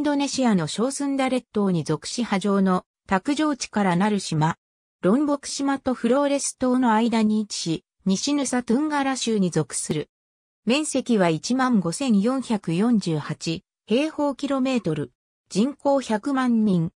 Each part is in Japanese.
ンドネシアの小スンダ列島に属し波状の卓上地からなる島。ロンボク島とフローレス島の間に位置し、西ヌサトゥンガラ州に属する。面積は15,448平方キロメートル。人口100万人。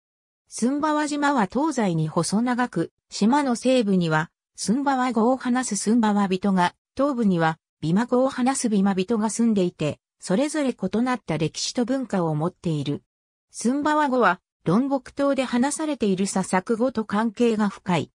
スンバワ島は東西に細長く、島の西部には、スンバワ語を話すスンバワ人が、東部には、ビマ語を話すビマ人が住んでいて、それぞれ異なった歴史と文化を持っている。スンバワ語は、論ク島で話されているササク語と関係が深い。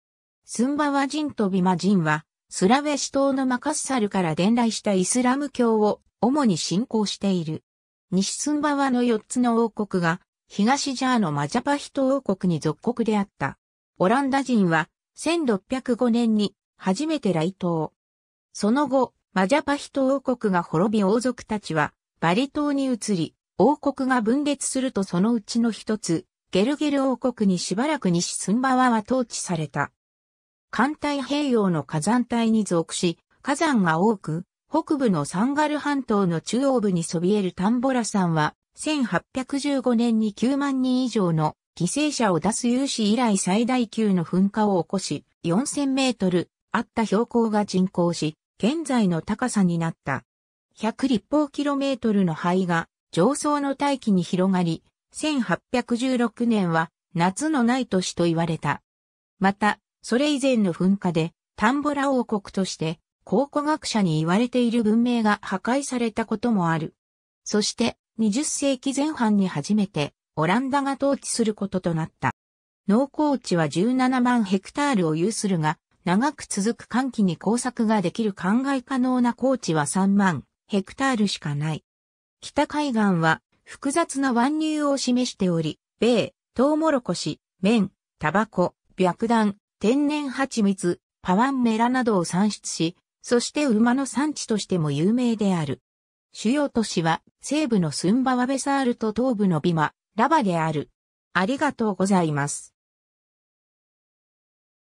スンバワ人とビマ人は、スラウェシ島のマカッサルから伝来したイスラム教を主に信仰している。西スンバワの4つの王国が、東ジャーのマジャパヒト王国に属国であった。オランダ人は、1605年に、初めて来島。その後、マジャパヒト王国が滅び王族たちは、バリ島に移り、王国が分裂するとそのうちの一つ、ゲルゲル王国にしばらく西スンバワは統治された。艦太平洋の火山帯に属し、火山が多く、北部のサンガル半島の中央部にそびえるタンボラ山は、1815年に9万人以上の犠牲者を出す有史以来最大級の噴火を起こし、4000メートルあった標高が人工し、現在の高さになった。100立方キロメートルの灰が上層の大気に広がり、1816年は夏のない年と言われた。また、それ以前の噴火で、タンボラ王国として、考古学者に言われている文明が破壊されたこともある。そして、20世紀前半に初めて、オランダが統治することとなった。農耕地は17万ヘクタールを有するが、長く続く寒気に工作ができる考え可能な耕地は3万ヘクタールしかない。北海岸は複雑な湾流を示しており、米、トウモロコシ、麺、タバコ、白檀、天然蜂蜜、パワンメラなどを産出し、そして馬の産地としても有名である。主要都市は西部のスンバワベサールと東部のビマ、ラバである。ありがとうございます。